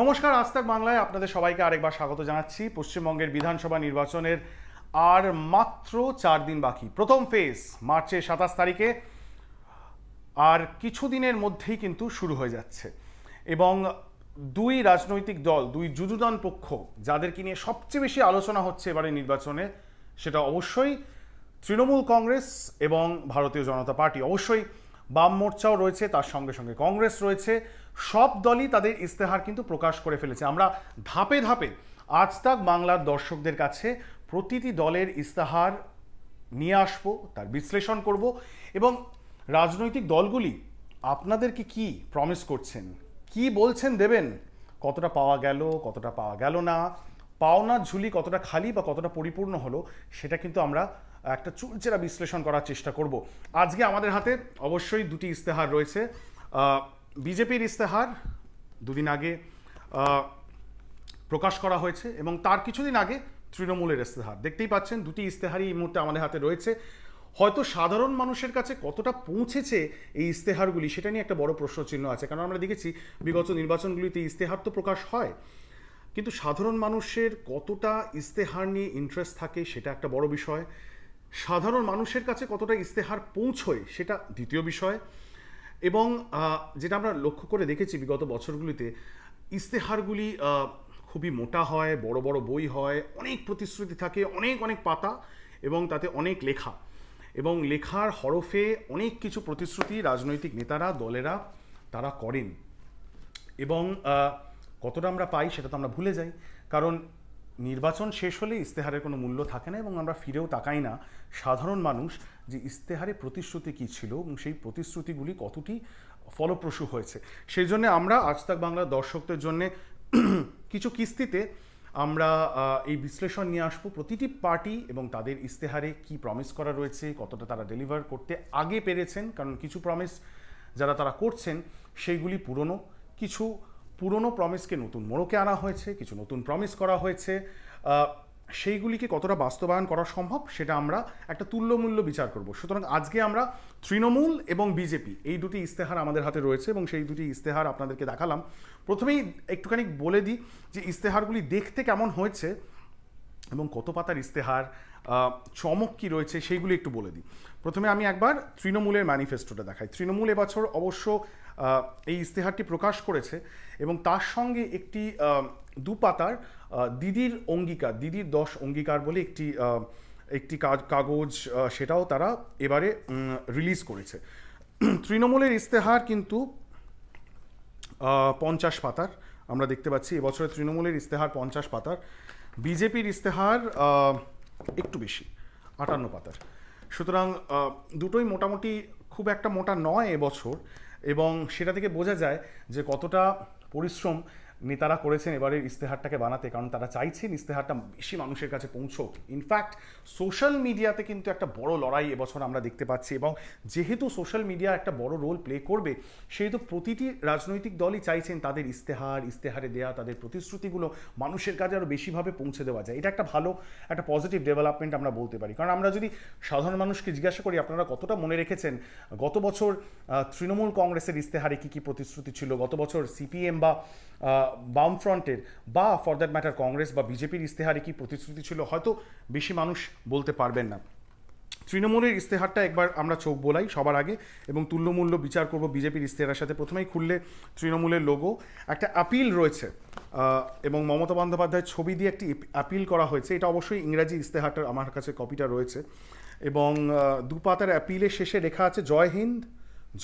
নমস্কার তাক বাংলায় আপনাদের সবাইকে আরেকবার স্বাগত জানাচ্ছি পশ্চিমবঙ্গের বিধানসভা নির্বাচনের আর মাত্র চার দিন বাকি প্রথম ফেজ মার্চের সাতাশ তারিখে আর কিছুদিনের মধ্যেই কিন্তু শুরু হয়ে যাচ্ছে এবং দুই রাজনৈতিক দল দুই যুযুদান পক্ষ যাদেরকে নিয়ে সবচেয়ে বেশি আলোচনা হচ্ছে এবারে নির্বাচনে সেটা অবশ্যই তৃণমূল কংগ্রেস এবং ভারতীয় জনতা পার্টি অবশ্যই বাম মোর্চাও রয়েছে তার সঙ্গে সঙ্গে কংগ্রেস রয়েছে সব দলই তাদের ইস্তেহার কিন্তু প্রকাশ করে ফেলেছে আমরা ধাপে ধাপে আজ তাক বাংলার দর্শকদের কাছে প্রতিটি দলের ইস্তাহার নিয়ে আসব তার বিশ্লেষণ করব এবং রাজনৈতিক দলগুলি আপনাদেরকে কি প্রমিস করছেন কি বলছেন দেবেন কতটা পাওয়া গেল কতটা পাওয়া গেল না পাওনা ঝুলি কতটা খালি বা কতটা পরিপূর্ণ হলো সেটা কিন্তু আমরা একটা চুলচেরা বিশ্লেষণ করার চেষ্টা করব আজকে আমাদের হাতে অবশ্যই দুটি ইস্তেহার রয়েছে বিজেপির ইস্তেহার দুদিন আগে প্রকাশ করা হয়েছে এবং তার কিছুদিন আগে তৃণমূলের ইস্তেহার দেখতেই পাচ্ছেন দুটি ইস্তেহারই এই মুহূর্তে আমাদের হাতে রয়েছে হয়তো সাধারণ মানুষের কাছে কতটা পৌঁছেছে এই ইস্তেহারগুলি সেটা নিয়ে একটা বড় প্রশ্নচিহ্ন আছে কারণ আমরা দেখেছি বিগত নির্বাচনগুলিতে ইস্তেহার তো প্রকাশ হয় কিন্তু সাধারণ মানুষের কতটা ইস্তেহার নিয়ে ইন্টারেস্ট থাকে সেটা একটা বড় বিষয় সাধারণ মানুষের কাছে কতটা ইস্তেহার পৌঁছয় সেটা দ্বিতীয় বিষয় এবং যেটা আমরা লক্ষ্য করে দেখেছি বিগত বছরগুলিতে ইস্তেহারগুলি খুবই মোটা হয় বড় বড় বই হয় অনেক প্রতিশ্রুতি থাকে অনেক অনেক পাতা এবং তাতে অনেক লেখা এবং লেখার হরফে অনেক কিছু প্রতিশ্রুতি রাজনৈতিক নেতারা দলেরা তারা করেন এবং কতটা আমরা পাই সেটা তো আমরা ভুলে যাই কারণ নির্বাচন শেষ হলে ইস্তেহারের কোনো মূল্য থাকে না এবং আমরা ফিরেও তাকাই না সাধারণ মানুষ যে ইস্তেহারে প্রতিশ্রুতি কী ছিল এবং সেই প্রতিশ্রুতিগুলি কতটি ফলপ্রসূ হয়েছে সেই জন্য আমরা তাক বাংলার দর্শকদের জন্যে কিছু কিস্তিতে আমরা এই বিশ্লেষণ নিয়ে আসবো প্রতিটি পার্টি এবং তাদের ইস্তেহারে কি প্রমিস করা রয়েছে কতটা তারা ডেলিভার করতে আগে পেরেছেন কারণ কিছু প্রমিস যারা তারা করছেন সেইগুলি পুরনো কিছু পুরনো প্রমিসকে নতুন মোড়কে আনা হয়েছে কিছু নতুন প্রমিস করা হয়েছে সেইগুলিকে কতটা বাস্তবায়ন করা সম্ভব সেটা আমরা একটা তুল্যমূল্য বিচার করব সুতরাং আজকে আমরা তৃণমূল এবং বিজেপি এই দুটি ইস্তেহার আমাদের হাতে রয়েছে এবং সেই দুটি ইস্তেহার আপনাদেরকে দেখালাম প্রথমেই একটুখানি বলে দিই যে ইস্তেহারগুলি দেখতে কেমন হয়েছে এবং কত পাতার ইস্তেহার চমক কী রয়েছে সেইগুলি একটু বলে দিই প্রথমে আমি একবার তৃণমূলের ম্যানিফেস্টোটা দেখাই তৃণমূল এবছর অবশ্য এই ইস্তেহারটি প্রকাশ করেছে এবং তার সঙ্গে একটি দুপাতার দিদির অঙ্গীকার দিদির দশ অঙ্গীকার বলে একটি একটি কাগজ সেটাও তারা এবারে রিলিজ করেছে তৃণমূলের ইস্তেহার কিন্তু পঞ্চাশ পাতার আমরা দেখতে পাচ্ছি এবছরের তৃণমূলের ইস্তেহার পঞ্চাশ পাতার বিজেপির ইস্তেহার একটু বেশি আটান্ন পাতার সুতরাং দুটোই মোটামুটি খুব একটা মোটা নয় এবছর এবং সেটা থেকে বোঝা যায় যে কতটা পরিশ্রম নেতারা করেছেন এবারের ইস্তেহারটাকে বানাতে কারণ তারা চাইছেন ইস্তেহারটা বেশি মানুষের কাছে পৌঁছোক ইনফ্যাক্ট সোশ্যাল মিডিয়াতে কিন্তু একটা বড় লড়াই এবছর আমরা দেখতে পাচ্ছি এবং যেহেতু সোশ্যাল মিডিয়া একটা বড় রোল প্লে করবে সেহেতু প্রতিটি রাজনৈতিক দলই চাইছেন তাদের ইস্তেহার ইস্তেহারে দেয়া তাদের প্রতিশ্রুতিগুলো মানুষের কাছে আরও বেশিভাবে পৌঁছে দেওয়া যায় এটা একটা ভালো একটা পজিটিভ ডেভেলপমেন্ট আমরা বলতে পারি কারণ আমরা যদি সাধারণ মানুষকে জিজ্ঞাসা করি আপনারা কতটা মনে রেখেছেন গত বছর তৃণমূল কংগ্রেসের ইস্তেহারে কী কী প্রতিশ্রুতি ছিল গত বছর সিপিএম বা বামফ্রন্টের বা ফর দ্যাট ম্যাটার কংগ্রেস বা বিজেপির ইস্তেহারে কি প্রতিশ্রুতি ছিল হয়তো বেশি মানুষ বলতে পারবেন না তৃণমূলের ইস্তেহারটা একবার আমরা চোখ বোলাই সবার আগে এবং তুল্যমূল্য বিচার করব বিজেপির ইস্তেহারের সাথে প্রথমেই খুললে তৃণমূলের লোগো একটা আপিল রয়েছে এবং মমতা বন্দ্যোপাধ্যায়ের ছবি দিয়ে একটি আপিল করা হয়েছে এটা অবশ্যই ইংরাজি ইস্তেহারটার আমার কাছে কপিটা রয়েছে এবং দুপাতার অ্যাপিলের শেষে লেখা আছে জয় হিন্দ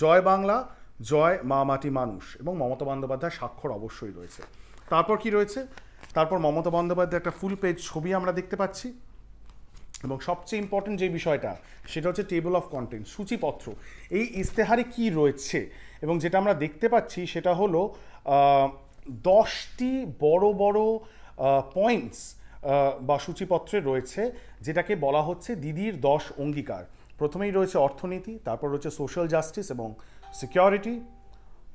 জয় বাংলা জয় মা মাটি মানুষ এবং মমতা বন্দ্যোপাধ্যায় স্বাক্ষর অবশ্যই রয়েছে তারপর কি রয়েছে তারপর মমতা বন্দ্যোপাধ্যায় একটা ফুল পেজ ছবি আমরা দেখতে পাচ্ছি এবং সবচেয়ে ইম্পর্টেন্ট যে বিষয়টা সেটা হচ্ছে টেবল অফ কন্টেন্ট সূচিপত্র এই ইস্তেহারে কি রয়েছে এবং যেটা আমরা দেখতে পাচ্ছি সেটা হলো দশটি বড় বড় পয়েন্টস বা সূচিপত্রে রয়েছে যেটাকে বলা হচ্ছে দিদির দশ অঙ্গীকার প্রথমেই রয়েছে অর্থনীতি তারপর রয়েছে সোশ্যাল জাস্টিস এবং সিকিউরিটি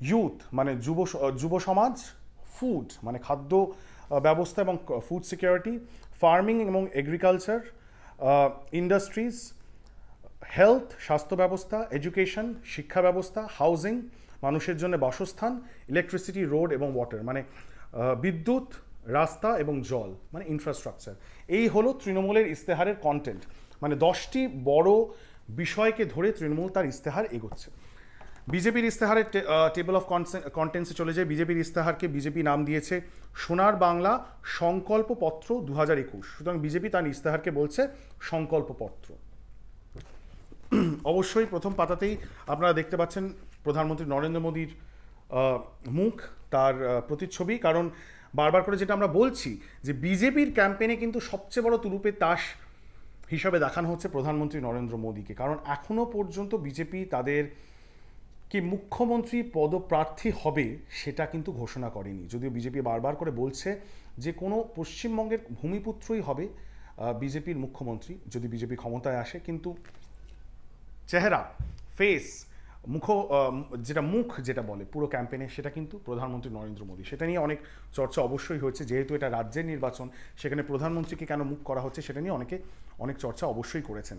ইউথ মানে যুব যুব সমাজ ফুড মানে খাদ্য ব্যবস্থা এবং ফুড সিকিউরিটি ফার্মিং এবং এগ্রিকালচার ইন্ডাস্ট্রিজ হেলথ স্বাস্থ্য ব্যবস্থা এডুকেশন শিক্ষা ব্যবস্থা হাউজিং মানুষের জন্য বাসস্থান ইলেকট্রিসিটি রোড এবং ওয়াটার মানে বিদ্যুৎ রাস্তা এবং জল মানে ইনফ্রাস্ট্রাকচার এই হলো তৃণমূলের ইস্তেহারের কন্টেন্ট মানে দশটি বড় বিষয়কে ধরে তৃণমূল তার ইস্তেহার এগোচ্ছে বিজেপির ইস্তেহারের টেবল অফ কন্টেন্টসে চলে যায় বিজেপির ইস্তেহারকে বিজেপি নাম দিয়েছে সোনার বাংলা সংকল্পপত্র দু হাজার একুশ সুতরাং বিজেপি তার ইস্তেহারকে বলছে সংকল্পপত্র অবশ্যই প্রথম পাতাতেই আপনারা দেখতে পাচ্ছেন প্রধানমন্ত্রী নরেন্দ্র মোদীর মুখ তার প্রতিচ্ছবি কারণ বারবার করে যেটা আমরা বলছি যে বিজেপির ক্যাম্পেনে কিন্তু সবচেয়ে বড় তুরুপে তাস হিসাবে দেখানো হচ্ছে প্রধানমন্ত্রী নরেন্দ্র মোদীকে কারণ এখনও পর্যন্ত বিজেপি তাদের কি মুখ্যমন্ত্রী পদপ্রার্থী হবে সেটা কিন্তু ঘোষণা করেনি যদিও বিজেপি বারবার করে বলছে যে কোনো পশ্চিমবঙ্গের ভূমিপুত্রই হবে বিজেপির মুখ্যমন্ত্রী যদি বিজেপি ক্ষমতায় আসে কিন্তু চেহারা ফেস মুখ যেটা মুখ যেটা বলে পুরো ক্যাম্পেনে সেটা কিন্তু প্রধানমন্ত্রী নরেন্দ্র মোদী সেটা নিয়ে অনেক চর্চা অবশ্যই হয়েছে যেহেতু এটা রাজ্যের নির্বাচন সেখানে প্রধানমন্ত্রীকে কেন মুখ করা হচ্ছে সেটা নিয়ে অনেকে অনেক চর্চা অবশ্যই করেছেন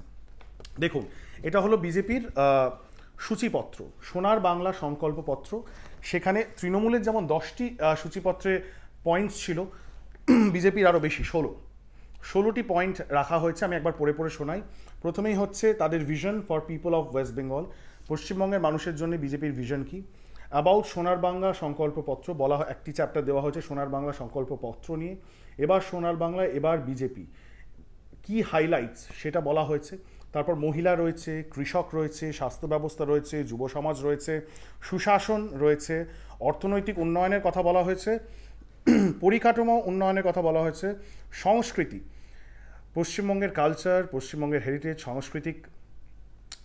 দেখুন এটা হলো বিজেপির সূচিপত্র সোনার বাংলা সংকল্পপত্র সেখানে তৃণমূলের যেমন দশটি সূচিপত্রে পয়েন্টস ছিল বিজেপির আরও বেশি ষোলো ষোলোটি পয়েন্ট রাখা হয়েছে আমি একবার পড়ে পড়ে শোনাই প্রথমেই হচ্ছে তাদের vision for people of West Bengal পশ্চিমবঙ্গের মানুষের জন্য বিজেপির ভিশন কি অ্যাবাউট সোনার বাংলা সংকল্পপত্র বলা হয় একটি চ্যাপ্টার দেওয়া হয়েছে সোনার বাংলা সংকল্পপত্র নিয়ে এবার সোনার বাংলা এবার বিজেপি কি হাইলাইটস সেটা বলা হয়েছে তারপর মহিলা রয়েছে কৃষক রয়েছে স্বাস্থ্য ব্যবস্থা রয়েছে যুব সমাজ রয়েছে সুশাসন রয়েছে অর্থনৈতিক উন্নয়নের কথা বলা হয়েছে পরিকাঠামো উন্নয়নের কথা বলা হয়েছে সংস্কৃতি পশ্চিমবঙ্গের কালচার পশ্চিমবঙ্গের হেরিটেজ সাংস্কৃতিক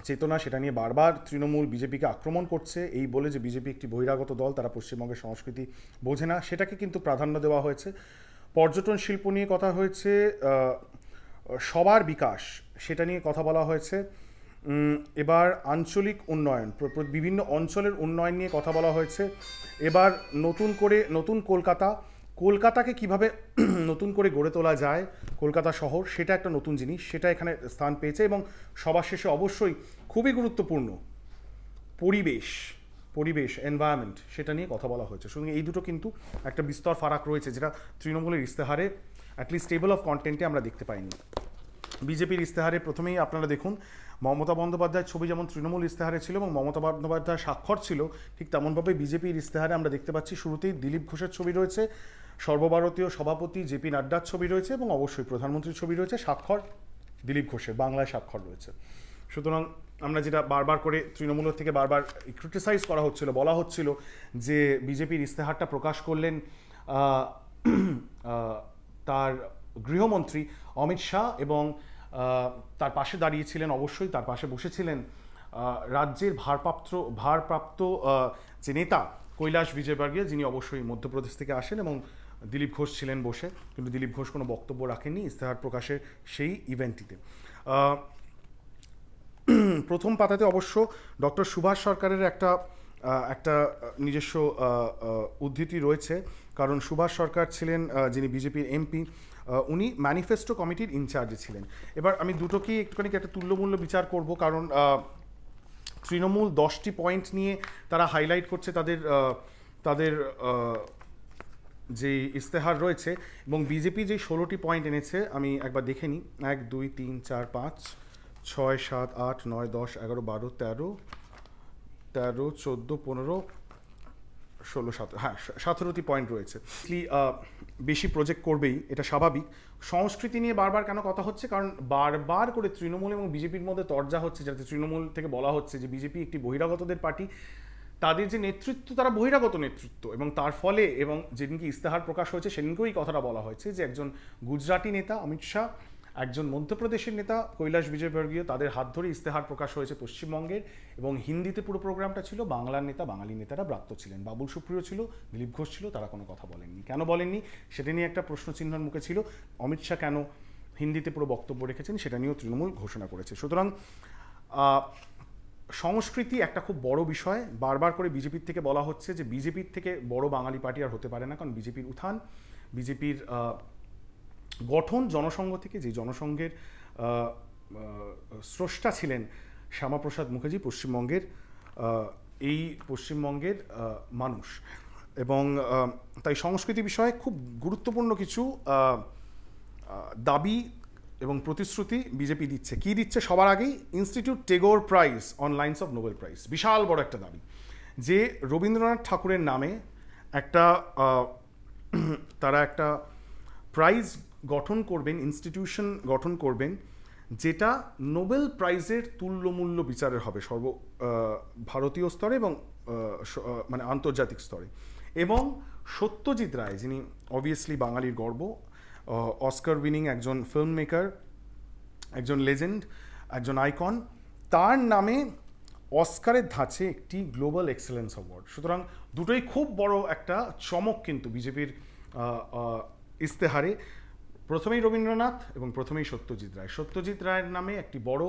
চেতনা সেটা নিয়ে বারবার তৃণমূল বিজেপিকে আক্রমণ করছে এই বলে যে বিজেপি একটি বহিরাগত দল তারা পশ্চিমবঙ্গের সংস্কৃতি বোঝে না সেটাকে কিন্তু প্রাধান্য দেওয়া হয়েছে পর্যটন শিল্প নিয়ে কথা হয়েছে সবার বিকাশ সেটা নিয়ে কথা বলা হয়েছে এবার আঞ্চলিক উন্নয়ন বিভিন্ন অঞ্চলের উন্নয়ন নিয়ে কথা বলা হয়েছে এবার নতুন করে নতুন কলকাতা কলকাতাকে কিভাবে নতুন করে গড়ে তোলা যায় কলকাতা শহর সেটা একটা নতুন জিনিস সেটা এখানে স্থান পেয়েছে এবং সবার শেষে অবশ্যই খুবই গুরুত্বপূর্ণ পরিবেশ পরিবেশ এনভায়রনমেন্ট সেটা নিয়ে কথা বলা হয়েছে সুতরাং এই দুটো কিন্তু একটা বিস্তর ফারাক রয়েছে যেটা তৃণমূলের ইস্তেহারে অ্যাটলিস্ট টেবল অফ কন্টেন্টে আমরা দেখতে পাইনি বিজেপির ইস্তেহারে প্রথমেই আপনারা দেখুন মমতা বন্দ্যোপাধ্যায়ের ছবি যেমন তৃণমূল ইস্তেহারে ছিল এবং মমতা বন্দ্যোপাধ্যায় স্বাক্ষর ছিল ঠিক তেমনভাবে বিজেপির ইস্তেহারে আমরা দেখতে পাচ্ছি শুরুতেই দিলীপ ঘোষের ছবি রয়েছে সর্বভারতীয় সভাপতি জেপি নাড্ডার ছবি রয়েছে এবং অবশ্যই প্রধানমন্ত্রীর ছবি রয়েছে স্বাক্ষর দিলীপ ঘোষের বাংলায় স্বাক্ষর রয়েছে সুতরাং আমরা যেটা বারবার করে তৃণমূলের থেকে বারবার ক্রিটিসাইজ করা হচ্ছিল বলা হচ্ছিল যে বিজেপির ইস্তেহারটা প্রকাশ করলেন তার গৃহমন্ত্রী অমিত শাহ এবং তার পাশে দাঁড়িয়েছিলেন অবশ্যই তার পাশে বসেছিলেন রাজ্যের ভারপ্রাপ্ত ভারপ্রাপ্ত যে নেতা কৈলাস বিজয়বর্গীয় যিনি অবশ্যই মধ্যপ্রদেশ থেকে আসেন এবং দিলীপ ঘোষ ছিলেন বসে কিন্তু দিলীপ ঘোষ কোনো বক্তব্য রাখেননি ইস্তেহার প্রকাশের সেই ইভেন্টটিতে প্রথম পাতাতে অবশ্য ডক্টর সুভাষ সরকারের একটা একটা নিজস্ব উদ্ধৃতি রয়েছে কারণ সুভাষ সরকার ছিলেন যিনি বিজেপির এমপি উনি ম্যানিফেস্টো কমিটির ইনচার্জে ছিলেন এবার আমি দুটোকেই একটুখানি একটা তুল্যমূল্য বিচার করব কারণ তৃণমূল দশটি পয়েন্ট নিয়ে তারা হাইলাইট করছে তাদের তাদের যে ইস্তেহার রয়েছে এবং বিজেপি যে ষোলোটি পয়েন্ট এনেছে আমি একবার দেখে নিই এক দুই তিন চার পাঁচ ছয় সাত আট নয় দশ এগারো বারো তেরো তেরো চোদ্দো পনেরো ষোলো সতেরো হ্যাঁ সতেরোটি পয়েন্ট রয়েছে বেশি প্রজেক্ট করবেই এটা স্বাভাবিক সংস্কৃতি নিয়ে বারবার কেন কথা হচ্ছে কারণ বারবার করে তৃণমূল এবং বিজেপির মধ্যে তর্জা হচ্ছে যাতে তৃণমূল থেকে বলা হচ্ছে যে বিজেপি একটি বহিরাগতদের পার্টি তাদের যে নেতৃত্ব তারা বহিরাগত নেতৃত্ব এবং তার ফলে এবং যেদিনকে ইস্তাহার প্রকাশ হয়েছে সেদিনকেও এই কথাটা বলা হয়েছে যে একজন গুজরাটি নেতা অমিত শাহ একজন মধ্যপ্রদেশের নেতা কৈলাস বিজয়বর্গীয় তাদের হাত ধরে ইস্তেহার প্রকাশ হয়েছে পশ্চিমবঙ্গের এবং হিন্দিতে পুরো প্রোগ্রামটা ছিল বাংলার নেতা বাঙালি নেতারা ব্রাত্য ছিলেন বাবুল সুপ্রিয় ছিল দিলীপ ঘোষ ছিল তারা কোনো কথা বলেননি কেন বলেননি সেটা নিয়ে একটা প্রশ্নচিহ্নের মুখে ছিল অমিত শাহ কেন হিন্দিতে পুরো বক্তব্য রেখেছেন সেটা নিয়েও তৃণমূল ঘোষণা করেছে সুতরাং সংস্কৃতি একটা খুব বড় বিষয় বারবার করে বিজেপির থেকে বলা হচ্ছে যে বিজেপির থেকে বড় বাঙালি পার্টি আর হতে পারে না কারণ বিজেপির উত্থান বিজেপির গঠন জনসংঘ থেকে যে জনসংঘের স্রষ্টা ছিলেন শ্যামাপ্রসাদ মুখার্জি পশ্চিমবঙ্গের এই পশ্চিমবঙ্গের মানুষ এবং তাই সংস্কৃতি বিষয়ে খুব গুরুত্বপূর্ণ কিছু দাবি এবং প্রতিশ্রুতি বিজেপি দিচ্ছে কি দিচ্ছে সবার আগেই institute Tagore prize on lines of Nobel prize বিশাল বড় একটা দাবি যে রবীন্দ্রনাথ ঠাকুরের নামে একটা তারা একটা প্রাইজ গঠন করবেন ইনস্টিটিউশন গঠন করবেন যেটা নোবেল প্রাইজের তুল্যমূল্য বিচারের হবে সর্ব ভারতীয় স্তরে এবং মানে আন্তর্জাতিক স্তরে এবং সত্যজিৎ রায় যিনি অবভিয়াসলি বাঙালির গর্ব অস্কার উইনিং একজন ফিল্ম মেকার একজন লেজেন্ড একজন আইকন তার নামে অস্কারের ধাঁচে একটি গ্লোবাল এক্সেলেন্স অ্যাওয়ার্ড সুতরাং দুটোই খুব বড় একটা চমক কিন্তু বিজেপির ইস্তেহারে প্রথমেই রবীন্দ্রনাথ এবং প্রথমেই সত্যজিৎ রায় সত্যজিৎ রায়ের নামে একটি বড়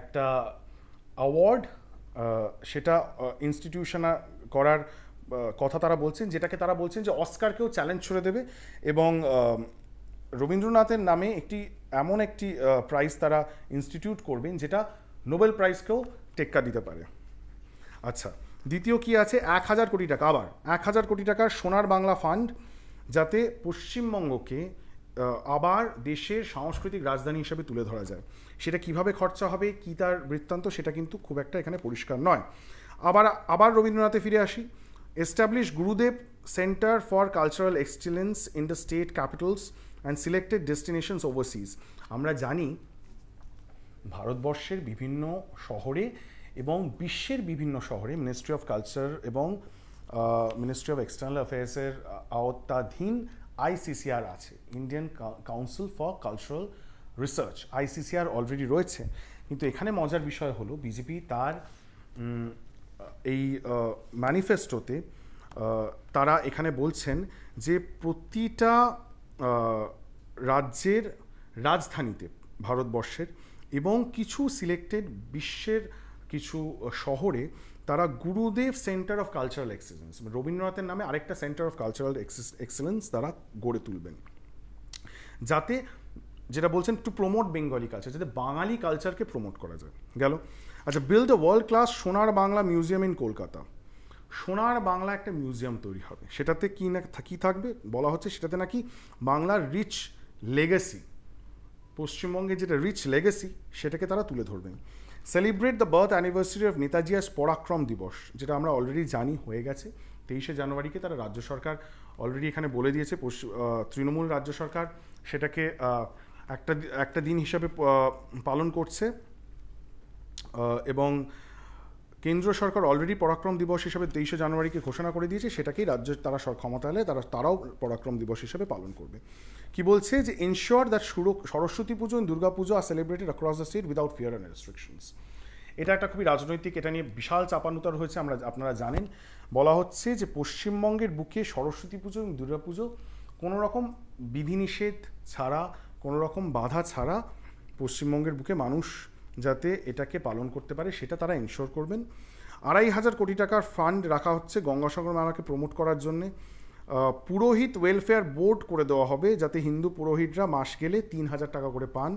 একটা অ্যাওয়ার্ড সেটা ইনস্টিটিউশন করার কথা তারা বলছেন যেটাকে তারা বলছেন যে অস্কারকেও চ্যালেঞ্জ ছুড়ে দেবে এবং রবীন্দ্রনাথের নামে একটি এমন একটি প্রাইজ তারা ইনস্টিটিউট করবেন যেটা নোবেল প্রাইজকেও টেক্কা দিতে পারে আচ্ছা দ্বিতীয় কি আছে এক হাজার কোটি টাকা আবার এক হাজার কোটি টাকার সোনার বাংলা ফান্ড যাতে পশ্চিমবঙ্গকে আবার দেশের সাংস্কৃতিক রাজধানী হিসাবে তুলে ধরা যায় সেটা কিভাবে খরচা হবে কি তার বৃত্তান্ত সেটা কিন্তু খুব একটা এখানে পরিষ্কার নয় আবার আবার রবীন্দ্রনাথে ফিরে আসি establish Gurudev centre for cultural excellence in the state capitals and selected destinations overseas আমরা জানি ভারতবর্ষের বিভিন্ন শহরে এবং বিশ্বের বিভিন্ন শহরে মিনিস্ট্রি অফ কালচার এবং মিনিস্ট্রি অফ এক্সটার্নাল অ্যাফেয়ার্সের আওতাধীন আইসিসিআর আছে Indian council for cultural research ICCR already রয়েছে কিন্তু এখানে মজার বিষয় হলো বিজেপি তার এই ম্যানিফেস্টোতে তারা এখানে বলছেন যে প্রতিটা রাজ্যের রাজধানীতে ভারতবর্ষের এবং কিছু সিলেক্টেড বিশ্বের কিছু শহরে তারা গুরুদেব সেন্টার অফ কালচারাল এক্সেলেন্স রবীন্দ্রনাথের নামে আরেকটা সেন্টার অফ কালচারাল এক্সেলেন্স তারা গড়ে তুলবেন যাতে যেটা বলছেন টু প্রমোট বেঙ্গলি কালচার যাতে বাঙালি কালচারকে প্রমোট করা যায় গেল আচ্ছা বিল্ড দ্য ওয়ার্ল্ড ক্লাস সোনার বাংলা মিউজিয়াম ইন কলকাতা সোনার বাংলা একটা মিউজিয়াম তৈরি হবে সেটাতে কী না কী থাকবে বলা হচ্ছে সেটাতে নাকি বাংলার রিচ লেগেসি পশ্চিমবঙ্গে যেটা রিচ লেগেসি সেটাকে তারা তুলে ধরবেন celebrate the birth anniversary of Netaji as Parakram Diwas যেটা আমরা অলরেডি জানি হয়ে গেছে তেইশে জানুয়ারিকে তারা রাজ্য সরকার অলরেডি এখানে বলে দিয়েছে তৃণমূল রাজ্য সরকার সেটাকে একটা একটা দিন হিসাবে পালন করছে এবং কেন্দ্র সরকার অলরেডি পরাক্রম দিবস হিসেবে তেইশে জানুয়ারিকে ঘোষণা করে দিয়েছে সেটাকেই রাজ্যের তারা সর ক্ষমতা এলে তারা তারাও পরাক্রম দিবস হিসেবে পালন করবে কি বলছে যে এনশিওর দ্যাট সুর সরস্বতী পুজো and Durga Puja are celebrated across the state without fear and restrictions এটা একটা খুবই রাজনৈতিক এটা নিয়ে বিশাল চাপানুতার হয়েছে আমরা আপনারা জানেন বলা হচ্ছে যে পশ্চিমবঙ্গের বুকে সরস্বতী পুজো এবং দুর্গা পুজো কোনো রকম বিধিনিষেধ ছাড়া কোনো রকম বাধা ছাড়া পশ্চিমবঙ্গের বুকে মানুষ যাতে এটাকে পালন করতে পারে সেটা তারা এনশোর করবেন আড়াই হাজার কোটি টাকার ফান্ড রাখা হচ্ছে গঙ্গাসাগর মেলাকে প্রমোট করার জন্যে পুরোহিত ওয়েলফেয়ার বোর্ড করে দেওয়া হবে যাতে হিন্দু পুরোহিতরা মাস গেলে তিন হাজার টাকা করে পান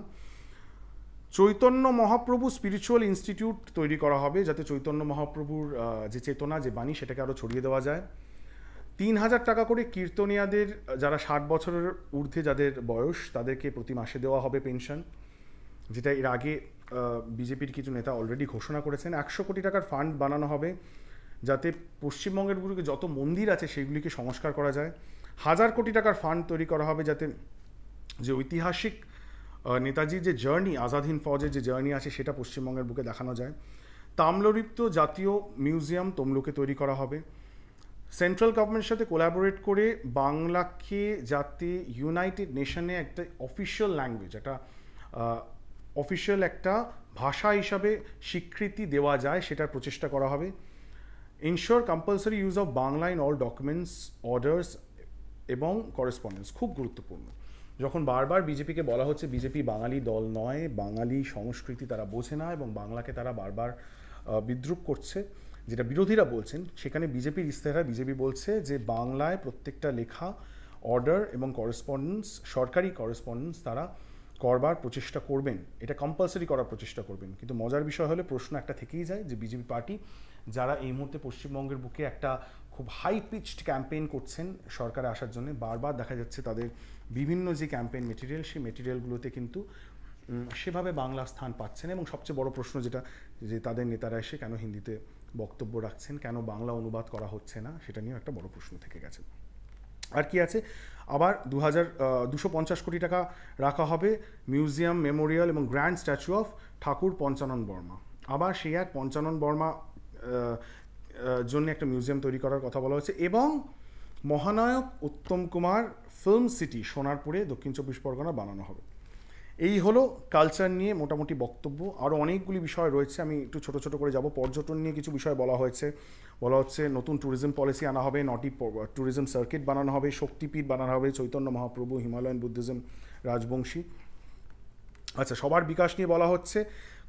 চৈতন্য মহাপ্রভু স্পিরিচুয়াল ইনস্টিটিউট তৈরি করা হবে যাতে চৈতন্য মহাপ্রভুর যে চেতনা যে বাণী সেটাকে আরও ছড়িয়ে দেওয়া যায় তিন হাজার টাকা করে কীর্তনিয়াদের যারা ষাট বছরের ঊর্ধ্বে যাদের বয়স তাদেরকে প্রতি মাসে দেওয়া হবে পেনশন যেটা এর আগে বিজেপির কিছু নেতা অলরেডি ঘোষণা করেছেন একশো কোটি টাকার ফান্ড বানানো হবে যাতে পশ্চিমবঙ্গেরগুলোকে যত মন্দির আছে সেইগুলিকে সংস্কার করা যায় হাজার কোটি টাকার ফান্ড তৈরি করা হবে যাতে যে ঐতিহাসিক নেতাজির যে জার্নি আজাদ হিন্দ ফৌজের যে জার্নি আছে সেটা পশ্চিমবঙ্গের বুকে দেখানো যায় তাম্ললিপ্ত জাতীয় মিউজিয়াম তমলুকে তৈরি করা হবে সেন্ট্রাল গভর্নমেন্টের সাথে কোলাবোরেট করে বাংলাকে যাতে ইউনাইটেড নেশনে একটা অফিসিয়াল ল্যাঙ্গুয়েজ একটা অফিসিয়াল একটা ভাষা হিসাবে স্বীকৃতি দেওয়া যায় সেটার প্রচেষ্টা করা হবে ensure compulsory use of Bangla in all documents orders এবং করেসপন্ডেন্স খুব গুরুত্বপূর্ণ যখন বারবার বিজেপিকে বলা হচ্ছে বিজেপি বাঙালি দল নয় বাঙালি সংস্কৃতি তারা বোঝে না এবং বাংলাকে তারা বারবার বিদ্রুপ করছে যেটা বিরোধীরা বলছেন সেখানে বিজেপির ইস্তেহারা বিজেপি বলছে যে বাংলায় প্রত্যেকটা লেখা অর্ডার এবং করেসপন্ডেন্স সরকারি করেসপন্ডেন্স তারা করবার প্রচেষ্টা করবেন এটা কম্পালসারি করার প্রচেষ্টা করবেন কিন্তু মজার বিষয় হলে প্রশ্ন একটা থেকেই যায় যে বিজেপি পার্টি যারা এই মুহূর্তে পশ্চিমবঙ্গের বুকে একটা খুব হাই পিচড ক্যাম্পেইন করছেন সরকারে আসার জন্য বারবার দেখা যাচ্ছে তাদের বিভিন্ন যে ক্যাম্পেইন মেটেরিয়াল সেই মেটেরিয়ালগুলোতে কিন্তু সেভাবে বাংলা স্থান পাচ্ছেন এবং সবচেয়ে বড় প্রশ্ন যেটা যে তাদের নেতারা এসে কেন হিন্দিতে বক্তব্য রাখছেন কেন বাংলা অনুবাদ করা হচ্ছে না সেটা নিয়েও একটা বড় প্রশ্ন থেকে গেছে আর কি আছে আবার দু হাজার দুশো পঞ্চাশ কোটি টাকা রাখা হবে মিউজিয়াম মেমোরিয়াল এবং grand statue of Thakur Panchanan Barma আবার সেই এক পঞ্চানন বর্মা জন্য একটা মিউজিয়াম তৈরি করার কথা বলা হয়েছে এবং মহানায়ক উত্তম কুমার ফিল্ম সিটি সোনারপুরে দক্ষিণ চব্বিশ পরগনা বানানো হবে এই হলো কালচার নিয়ে মোটামুটি বক্তব্য আরও অনেকগুলি বিষয় রয়েছে আমি একটু ছোট ছোট করে যাব পর্যটন নিয়ে কিছু বিষয় বলা হয়েছে বলা হচ্ছে নতুন ট্যুরিজম পলিসি আনা হবে নটি ট্যুরিজম সার্কিট বানানো হবে শক্তিপীঠ বানানো হবে চৈতন্য মহাপ্রভু হিমালয়ান বুদ্ধিজম রাজবংশী আচ্ছা সবার বিকাশ নিয়ে বলা হচ্ছে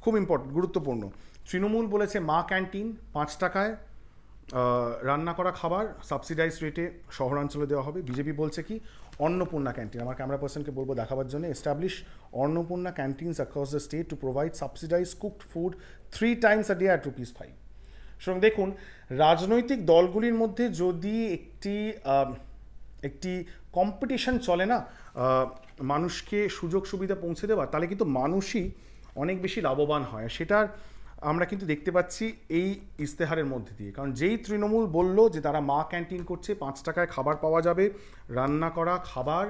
খুব ইম্পর্টেন্ট গুরুত্বপূর্ণ তৃণমূল বলেছে মা ক্যান্টিন পাঁচ টাকায় রান্না করা খাবার সাবসিডাইজ রেটে শহরাঞ্চলে দেওয়া হবে বিজেপি বলছে কি অন্নপূর্ণা ক্যান্টিন আমার ক্যামেরা পার্সনকে বলবো দেখাবার জন্য establish Annapurna canteens across the state to provide subsidise cooked food three times a day at rupees five সুতরাং দেখুন রাজনৈতিক দলগুলির মধ্যে যদি একটি একটি কম্পিটিশন চলে না মানুষকে সুযোগ সুবিধা পৌঁছে দেওয়া তাহলে কিন্তু মানুষই অনেক বেশি লাভবান হয় সেটার আমরা কিন্তু দেখতে পাচ্ছি এই ইস্তেহারের মধ্যে দিয়ে কারণ যেই তৃণমূল বলল যে তারা মা ক্যান্টিন করছে পাঁচ টাকায় খাবার পাওয়া যাবে রান্না করা খাবার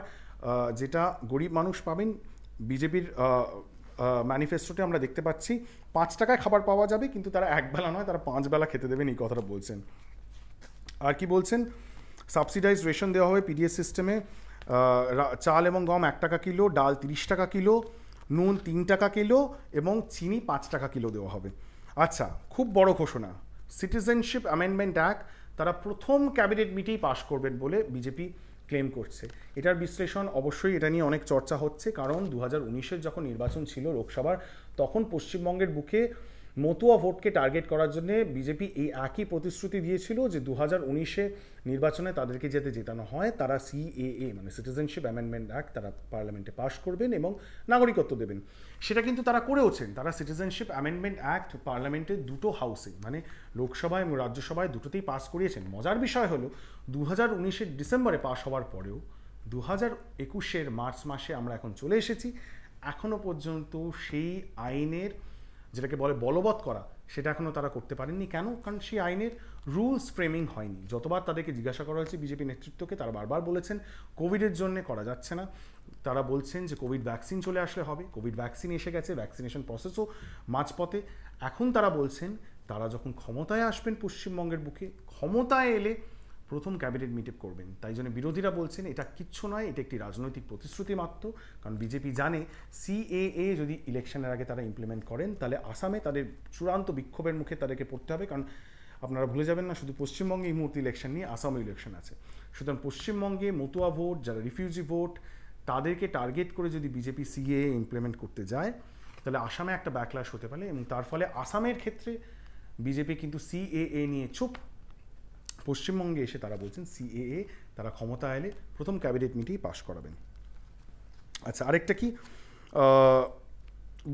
যেটা গরিব মানুষ পাবেন বিজেপির ম্যানিফেস্টোতে আমরা দেখতে পাচ্ছি পাঁচ টাকায় খাবার পাওয়া যাবে কিন্তু তারা একবেলা নয় তারা পাঁচবেলা খেতে দেবেন এই কথাটা বলছেন আর কি বলছেন সাবসিডাইজ রেশন দেওয়া হবে পিডিএস সিস্টেমে চাল এবং গম এক টাকা কিলো ডাল তিরিশ টাকা কিলো নুন তিন টাকা কিলো এবং চিনি পাঁচ টাকা কিলো দেওয়া হবে আচ্ছা খুব বড় ঘোষণা সিটিজেনশিপ অ্যামেন্ডমেন্ট অ্যাক্ট তারা প্রথম ক্যাবিনেট মিটেই পাশ করবেন বলে বিজেপি ক্লেম করছে এটার বিশ্লেষণ অবশ্যই এটা নিয়ে অনেক চর্চা হচ্ছে কারণ দু হাজার যখন নির্বাচন ছিল লোকসভার তখন পশ্চিমবঙ্গের বুকে মতুয়া ভোটকে টার্গেট করার জন্য বিজেপি এই একই প্রতিশ্রুতি দিয়েছিল যে দু হাজার উনিশে নির্বাচনে তাদেরকে যাতে জেতানো হয় তারা সিএএ মানে সিটিজেনশিপ অ্যামেন্ডমেন্ট অ্যাক্ট তারা পার্লামেন্টে পাশ করবেন এবং নাগরিকত্ব দেবেন সেটা কিন্তু তারা করেওছেন তারা সিটিজেনশিপ অ্যামেন্ডমেন্ট অ্যাক্ট পার্লামেন্টের দুটো হাউসে মানে লোকসভায় এবং রাজ্যসভায় দুটোতেই পাস করিয়েছেন মজার বিষয় হলো দু হাজার উনিশের ডিসেম্বরে পাশ হওয়ার পরেও দু হাজার একুশের মার্চ মাসে আমরা এখন চলে এসেছি এখনও পর্যন্ত সেই আইনের যেটাকে বলে বলবৎ করা সেটা এখনও তারা করতে পারেননি কেন কারণ সেই আইনের রুলস ফ্রেমিং হয়নি যতবার তাদেরকে জিজ্ঞাসা করা হয়েছে বিজেপি নেতৃত্বকে তারা বারবার বলেছেন কোভিডের জন্য করা যাচ্ছে না তারা বলছেন যে কোভিড ভ্যাকসিন চলে আসলে হবে কোভিড ভ্যাকসিন এসে গেছে ভ্যাকসিনেশন প্রসেসও মাঝপথে এখন তারা বলছেন তারা যখন ক্ষমতায় আসবেন পশ্চিমবঙ্গের বুকে ক্ষমতায় এলে প্রথম ক্যাবিনেট মিটিপ করবেন তাই জন্য বিরোধীরা বলছেন এটা কিচ্ছু নয় এটা একটি রাজনৈতিক প্রতিশ্রুতি মাত্র কারণ বিজেপি জানে সিএএ যদি ইলেকশনের আগে তারা ইমপ্লিমেন্ট করেন তাহলে আসামে তাদের চূড়ান্ত বিক্ষোভের মুখে তাদেরকে পড়তে হবে কারণ আপনারা ভুলে যাবেন না শুধু পশ্চিমবঙ্গে এই মুহূর্তে ইলেকশন নিয়ে আসামে ইলেকশন আছে সুতরাং পশ্চিমবঙ্গে মতুয়া ভোট যারা রিফিউজি ভোট তাদেরকে টার্গেট করে যদি বিজেপি সিএএ ইমপ্লিমেন্ট করতে যায় তাহলে আসামে একটা ব্যাকলাস হতে পারে এবং তার ফলে আসামের ক্ষেত্রে বিজেপি কিন্তু সিএএ নিয়ে চুপ পশ্চিমবঙ্গে এসে তারা বলছেন সিএএ তারা ক্ষমতা এলে প্রথম ক্যাবিনেট মিটিং পাশ করাবেন আচ্ছা আরেকটা কি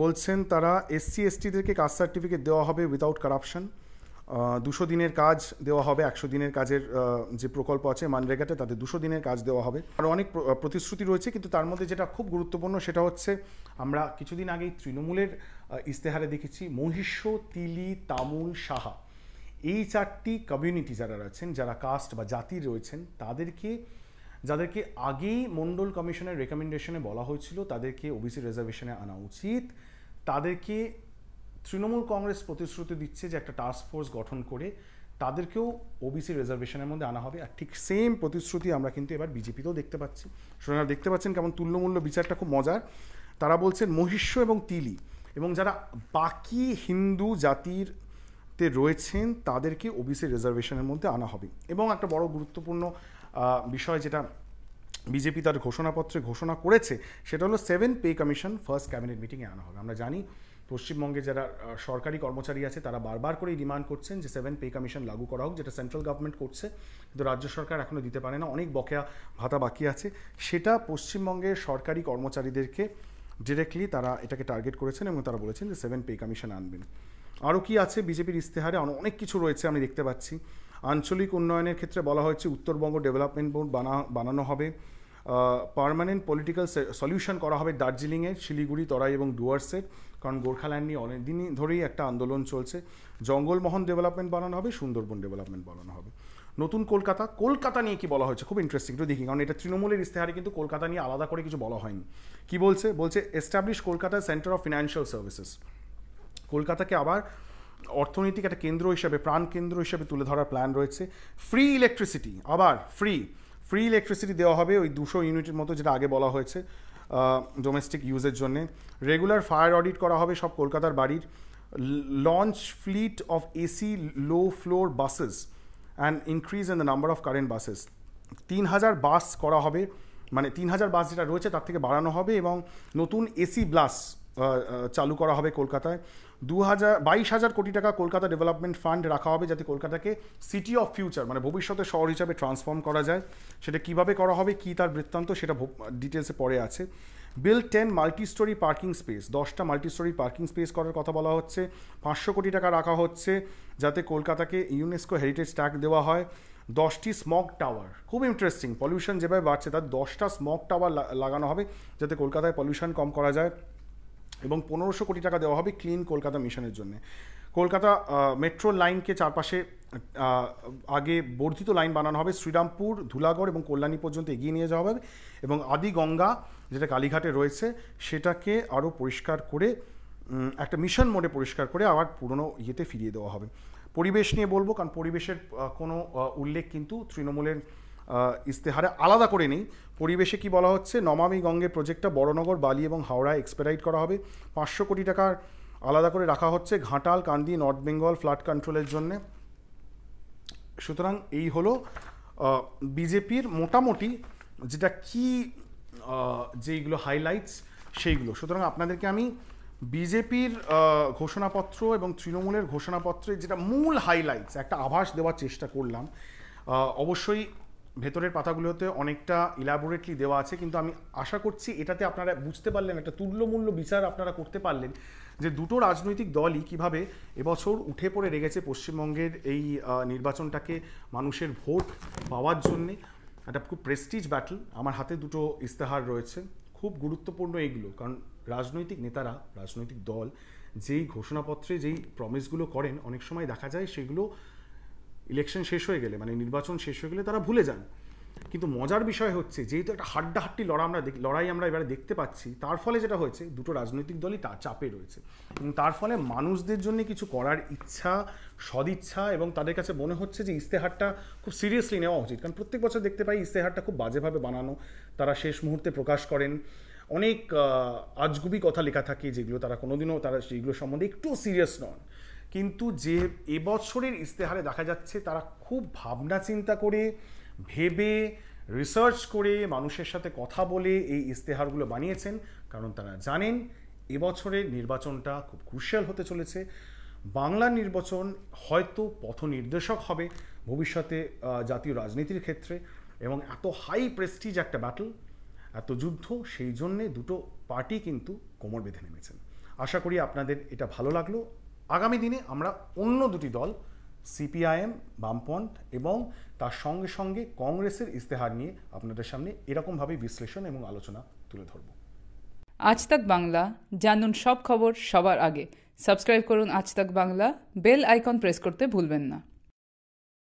বলছেন তারা এসসি এসটিদেরকে কাজ সার্টিফিকেট দেওয়া হবে উইদাউট করাপশন দুশো দিনের কাজ দেওয়া হবে একশো দিনের কাজের যে প্রকল্প আছে মানরেগাতে তাদের দুশো দিনের কাজ দেওয়া হবে আর অনেক প্রতিশ্রুতি রয়েছে কিন্তু তার মধ্যে যেটা খুব গুরুত্বপূর্ণ সেটা হচ্ছে আমরা কিছুদিন আগেই তৃণমূলের ইস্তেহারে দেখেছি মহিষ্য তিলি তামুল সাহা এই চারটি কমিউনিটি যারা রয়েছেন যারা কাস্ট বা জাতি রয়েছেন তাদেরকে যাদেরকে আগেই মণ্ডল কমিশনের রেকমেন্ডেশনে বলা হয়েছিল তাদেরকে ওবিসি রিজার্ভেশনে আনা উচিত তাদেরকে তৃণমূল কংগ্রেস প্রতিশ্রুতি দিচ্ছে যে একটা টাস্ক ফোর্স গঠন করে তাদেরকেও ওবিসি রিজার্ভেশনের মধ্যে আনা হবে আর ঠিক সেম প্রতিশ্রুতি আমরা কিন্তু এবার বিজেপিতেও দেখতে পাচ্ছি সুতরাং দেখতে পাচ্ছেন কেমন তুল্যমূল্য বিচারটা খুব মজার তারা বলছেন মহিষ্য এবং তিলি এবং যারা বাকি হিন্দু জাতির তে রয়েছেন তাদেরকে ওবিসি রিজার্ভেশনের মধ্যে আনা হবে এবং একটা বড় গুরুত্বপূর্ণ বিষয় যেটা বিজেপি তার ঘোষণাপত্রে ঘোষণা করেছে সেটা হলো seven pay commission first cabinet মিটিংয়ে আনা হবে আমরা জানি পশ্চিমবঙ্গে যারা সরকারি কর্মচারী আছে তারা বারবার করেই ডিমান্ড করছেন যে সেভেন পে কমিশন লাগু করা হোক যেটা সেন্ট্রাল গভর্নমেন্ট করছে কিন্তু রাজ্য সরকার এখনও দিতে পারে না অনেক বকেয়া ভাতা বাকি আছে সেটা পশ্চিমবঙ্গের সরকারি কর্মচারীদেরকে ডিরেক্টলি তারা এটাকে টার্গেট করেছেন এবং তারা বলেছেন যে সেভেন পে কমিশন আনবেন আরও কি আছে বিজেপির ইস্তেহারে অনেক কিছু রয়েছে আমি দেখতে পাচ্ছি আঞ্চলিক উন্নয়নের ক্ষেত্রে বলা হয়েছে উত্তরবঙ্গ ডেভেলপমেন্ট বোর্ড বানা বানানো হবে পারমানেন্ট পলিটিক্যাল সলিউশন করা হবে দার্জিলিংয়ের শিলিগুড়ি তরাই এবং ডুয়ার্সের কারণ গোর্খাল্যান্ড নিয়ে অনেক দিনই ধরেই একটা আন্দোলন চলছে জঙ্গলমহন ডেভেলপমেন্ট বানানো হবে সুন্দরবন ডেভেলপমেন্ট বানানো হবে নতুন কলকাতা কলকাতা নিয়ে কি বলা হয়েছে খুব ইন্টারেস্টিং একটু দেখি কারণ এটা তৃণমূলের ইস্তেহারে কিন্তু কলকাতা নিয়ে আলাদা করে কিছু বলা হয়নি কি বলছে বলছে establish Kolkata centre of financial services কলকাতাকে আবার অর্থনৈতিক একটা কেন্দ্র হিসাবে প্রাণ কেন্দ্র হিসাবে তুলে ধরার প্ল্যান রয়েছে ফ্রি ইলেকট্রিসিটি আবার ফ্রি ফ্রি ইলেকট্রিসিটি দেওয়া হবে ওই দুশো ইউনিটের মতো যেটা আগে বলা হয়েছে ডোমেস্টিক ইউজের জন্যে রেগুলার ফায়ার অডিট করা হবে সব কলকাতার বাড়ির launch fleet of AC low floor buses and increase in the number of current buses তিন হাজার বাস করা হবে মানে তিন হাজার বাস যেটা রয়েছে তার থেকে বাড়ানো হবে এবং নতুন এসি ব্লাস চালু করা হবে কলকাতায় দু হাজার বাইশ হাজার কোটি টাকা কলকাতা ডেভেলপমেন্ট ফান্ড রাখা হবে যাতে কলকাতাকে সিটি অফ ফিউচার মানে ভবিষ্যতে শহর হিসাবে ট্রান্সফর্ম করা যায় সেটা কিভাবে করা হবে কি তার বৃত্তান্ত সেটা ডিটেলসে পরে আছে bill ten multistorey parking space দশটা মাল্টিস্টোরি পার্কিং স্পেস করার কথা বলা হচ্ছে পাঁচশো কোটি টাকা রাখা হচ্ছে যাতে কলকাতাকে ইউনেস্কো হেরিটেজ ট্যাগ দেওয়া হয় দশটি স্মক টাওয়ার খুব ইন্টারেস্টিং পলিউশন যেভাবে বাড়ছে তার দশটা স্মক টাওয়ার লাগানো হবে যাতে কলকাতায় পলিউশন কম করা যায় এবং পনেরোশো কোটি টাকা দেওয়া হবে ক্লিন কলকাতা মিশনের জন্য কলকাতা মেট্রো লাইনকে চারপাশে আগে বর্ধিত লাইন বানানো হবে শ্রীরামপুর ধুলাগড় এবং কল্যাণী পর্যন্ত এগিয়ে নিয়ে যাওয়া হবে এবং আদি গঙ্গা যেটা কালীঘাটে রয়েছে সেটাকে আরও পরিষ্কার করে একটা মিশন মোডে পরিষ্কার করে আবার পুরনো ইয়েতে ফিরিয়ে দেওয়া হবে পরিবেশ নিয়ে বলবো কারণ পরিবেশের কোনো উল্লেখ কিন্তু তৃণমূলের ইস্তেহারে আলাদা করে নেই পরিবেশে কি বলা হচ্ছে নমামি গঙ্গে প্রজেক্টটা বড়নগর বালি এবং হাওড়ায় এক্সপেরাইট করা হবে পাঁচশো কোটি টাকার আলাদা করে রাখা হচ্ছে ঘাটাল কান্দি নর্থ বেঙ্গল ফ্লাড কন্ট্রোলের জন্যে সুতরাং এই হলো বিজেপির মোটামুটি যেটা কি যেইগুলো হাইলাইটস সেইগুলো সুতরাং আপনাদেরকে আমি বিজেপির ঘোষণাপত্র এবং তৃণমূলের ঘোষণাপত্রে যেটা মূল হাইলাইটস একটা আভাস দেওয়ার চেষ্টা করলাম অবশ্যই ভেতরের পাতাগুলোতে অনেকটা ইলাবোরেটলি দেওয়া আছে কিন্তু আমি আশা করছি এটাতে আপনারা বুঝতে পারলেন একটা তুল্যমূল্য বিচার আপনারা করতে পারলেন যে দুটো রাজনৈতিক দলই কিভাবে এবছর উঠে পড়ে রেগেছে পশ্চিমবঙ্গের এই নির্বাচনটাকে মানুষের ভোট পাওয়ার জন্যে একটা খুব প্রেস্টিজ ব্যাটল আমার হাতে দুটো ইস্তেহার রয়েছে খুব গুরুত্বপূর্ণ এইগুলো কারণ রাজনৈতিক নেতারা রাজনৈতিক দল যেই ঘোষণাপত্রে যেই প্রমিসগুলো করেন অনেক সময় দেখা যায় সেগুলো ইলেকশন শেষ হয়ে গেলে মানে নির্বাচন শেষ হয়ে গেলে তারা ভুলে যান কিন্তু মজার বিষয় হচ্ছে যেহেতু একটা হাড্ডাহাড্ডি লড়া আমরা লড়াই আমরা এবারে দেখতে পাচ্ছি তার ফলে যেটা হয়েছে দুটো রাজনৈতিক দলই তার চাপে রয়েছে এবং তার ফলে মানুষদের জন্য কিছু করার ইচ্ছা সদিচ্ছা এবং তাদের কাছে মনে হচ্ছে যে ইস্তেহারটা খুব সিরিয়াসলি নেওয়া উচিত কারণ প্রত্যেক বছর দেখতে পাই ইস্তেহারটা খুব বাজেভাবে বানানো তারা শেষ মুহূর্তে প্রকাশ করেন অনেক আজগুবি কথা লেখা থাকে যেগুলো তারা কোনোদিনও তারা সেইগুলো সম্বন্ধে একটু সিরিয়াস নন কিন্তু যে এবছরের ইস্তেহারে দেখা যাচ্ছে তারা খুব ভাবনা চিন্তা করে ভেবে রিসার্চ করে মানুষের সাথে কথা বলে এই ইস্তেহারগুলো বানিয়েছেন কারণ তারা জানেন এবছরের নির্বাচনটা খুব ক্রুশিয়াল হতে চলেছে বাংলা নির্বাচন হয়তো পথ নির্দেশক হবে ভবিষ্যতে জাতীয় রাজনীতির ক্ষেত্রে এবং এত হাই প্রেস্টিজ একটা ব্যাটল এত যুদ্ধ সেই জন্যে দুটো পার্টি কিন্তু কোমর বেঁধে নেমেছেন আশা করি আপনাদের এটা ভালো লাগলো আগামী দিনে আমরা অন্য দুটি দল সিপিআইএম বামপন্থ এবং তার সঙ্গে সঙ্গে কংগ্রেসের ইস্তেহার নিয়ে আপনাদের সামনে এরকমভাবে বিশ্লেষণ এবং আলোচনা তুলে ধরব আজ তাক বাংলা জানুন সব খবর সবার আগে সাবস্ক্রাইব করুন আজ তাক বাংলা বেল আইকন প্রেস করতে ভুলবেন না